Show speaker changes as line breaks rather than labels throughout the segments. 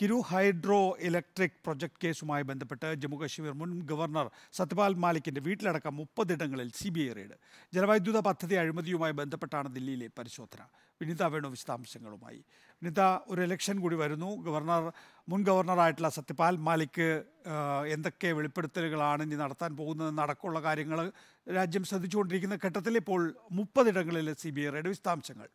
കിരു hydro electric project കേസുമായി ബന്ധപ്പെട്ട് ജമ്മുകശ്മീർ മുൻ ഗവർണർ സത്യപാൽ മാലിക്കിന്റെ വീട്ടിലടക്കം മുപ്പതിടങ്ങളിൽ സി ബി ഐ റെയ്ഡ് ജലവൈദ്യുത പദ്ധതി അഴിമതിയുമായി ബന്ധപ്പെട്ടാണ് ദില്ലിയിലെ പരിശോധന വിനിത വേണു വിശദാംശങ്ങളുമായി വിനിത ഒരു ഇലക്ഷൻ കൂടി വരുന്നു ഗവർണർ മുൻ ഗവർണറായിട്ടുള്ള സത്യപാൽ മാലിക് എന്തൊക്കെ വെളിപ്പെടുത്തലുകളാണ് ഇനി നടത്താൻ പോകുന്നതെന്ന് അടക്കമുള്ള കാര്യങ്ങൾ രാജ്യം ശ്രദ്ധിച്ചുകൊണ്ടിരിക്കുന്ന ഘട്ടത്തിൽ ഇപ്പോൾ മുപ്പതിടങ്ങളിൽ സി ബി ഐ റെയ്ഡ് വിശദാംശങ്ങൾ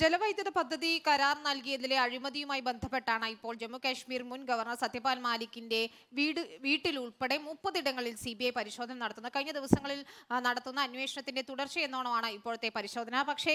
ജലവൈദ്യുത പദ്ധതി കരാർ നൽകിയതിലെ അഴിമതിയുമായി ബന്ധപ്പെട്ടാണ് ഇപ്പോൾ ജമ്മു കാശ്മീർ മുൻ ഗവർണർ സത്യപാൽ മാലിക്കിന്റെ വീട് വീട്ടിൽ പലയിടങ്ങളിൽ സി ബി ഐ പരിശോധന നടത്തുന്നത് കഴിഞ്ഞ ദിവസങ്ങളിൽ നടത്തുന്ന അന്വേഷണത്തിന്റെ തുടർച്ചയെന്നോണമാണ് ഇപ്പോഴത്തെ പരിശോധന പക്ഷേ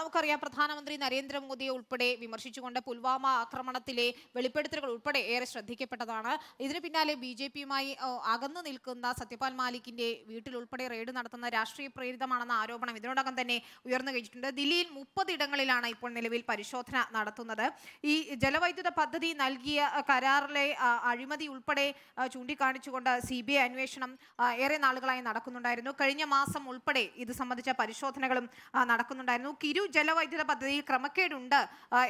നമുക്കറിയാം പ്രധാനമന്ത്രി നരേന്ദ്രമോദിയെ ഉൾപ്പെടെ വിമർശിച്ചുകൊണ്ട് പുൽവാമ ആക്രമണത്തിലെ വെളിപ്പെടുത്തലുകൾ ഉൾപ്പെടെ ഏറെ ശ്രദ്ധിക്കപ്പെട്ടതാണ് ഇതിന് പിന്നാലെ ബി ജെ പിയുമായി അകന്നു നിൽക്കുന്ന സത്യപാൽ മാലിക്കിന്റെ വീട്ടിലുൾപ്പെടെ റെയ്ഡ് നടത്തുന്ന രാഷ്ട്രീയ പ്രേരിതമാണെന്ന ആരോപണം ഇതിനോടകം തന്നെ ഉയർന്നു കഴിഞ്ഞിട്ടുണ്ട് ദില്ലിയിൽ മുപ്പതിടങ്ങളിലാണ് ഇപ്പോൾ നിലവിൽ പരിശോധന നടത്തുന്നത് ഈ ജലവൈദ്യുത പദ്ധതി നൽകിയ കരാറിലെ അഴിമതി ഉൾപ്പെടെ ചൂണ്ടിക്കാണിച്ചുകൊണ്ട് സി ബി അന്വേഷണം ഏറെ നാളുകളായി നടക്കുന്നുണ്ടായിരുന്നു കഴിഞ്ഞ മാസം ഉൾപ്പെടെ ഇത് സംബന്ധിച്ച പരിശോധനകളും നടക്കുന്നുണ്ടായിരുന്നു കിരു ജലവൈദ്യുത പദ്ധതിയിൽ ക്രമക്കേടുണ്ട്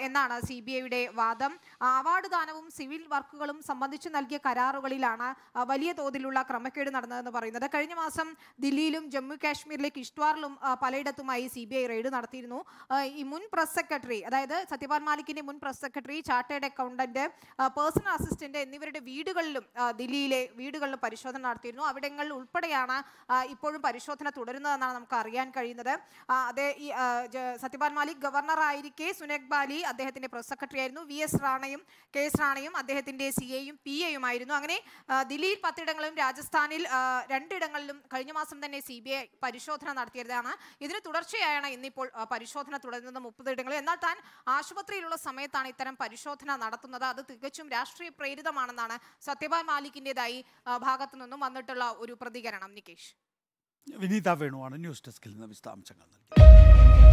എന്നാണ് സി ബി ഐയുടെ വാദം അവാർഡ് ദാനവും സിവിൽ വർക്കുകളും സംബന്ധിച്ച് നൽകിയ കരാറുകളിലാണ് വലിയ തോതിലുള്ള ക്രമക്കേട് നടന്നതെന്ന് പറയുന്നത് കഴിഞ്ഞ മാസം ദില്ലിയിലും ജമ്മു കാശ്മീരിലെ കിഷ്ട്വാറിലും പലയിടത്തുമായി സി ബി ഐ റെയ്ഡ് നടത്തിയിരുന്നു ഈ മുൻ പ്രസ് സെക്രട്ടറി അതായത് സത്യപാൽ മാലിക്കിന്റെ മുൻ press secretary chartered accountant personal assistant എന്നിവരുടെ വീടുകളിലും ദില്ലിയിലെ വീടുകളിലും പരിശോധന പരിശോധന നടത്തിയിരുന്നു അവിടങ്ങളിൽ ഉൾപ്പെടെയാണ് ഇപ്പോഴും പരിശോധന തുടരുന്നതെന്നാണ് നമുക്ക് അറിയാൻ കഴിയുന്നത് അതേ ഈ സത്യപാൽ മാലിക് ഗവർണറായിരിക്കെ സുനേക് ബാലി അദ്ദേഹത്തിന്റെ പ്രസ് സെക്രട്ടറി ആയിരുന്നു വി എസ് റാണയും കെ എസ് റാണയും അദ്ദേഹത്തിന്റെ സി എയും പി എയും ആയിരുന്നു അങ്ങനെ ദില്ലിയിൽ പത്തിടങ്ങളിലും രാജസ്ഥാനിൽ രണ്ടിടങ്ങളിലും കഴിഞ്ഞ മാസം തന്നെ സി ബി ഐ പരിശോധന നടത്തിയതാണ് ഇതിന് തുടർച്ചയായാണ് ഇന്നിപ്പോൾ പരിശോധന തുടരുന്നത് മുപ്പതിടങ്ങളിൽ എന്നാൽ താൻ ആശുപത്രിയിലുള്ള സമയത്താണ് ഇത്തരം പരിശോധന നടത്തുന്നത് അത് തികച്ചും രാഷ്ട്രീയ പ്രേരിതമാണെന്നാണ് സത്യപാൽ മാലിക്കിന്റേതായി ഭാഗത്തു നിന്നും വന്നിട്ടുള്ള ഒരു പ്രതികരണം നികേഷ്
വിനീത വേണുവാണ് ന്യൂസ് ഡെസ്കിൽ നിന്ന് വിശദാംശങ്ങൾ നൽകിയത്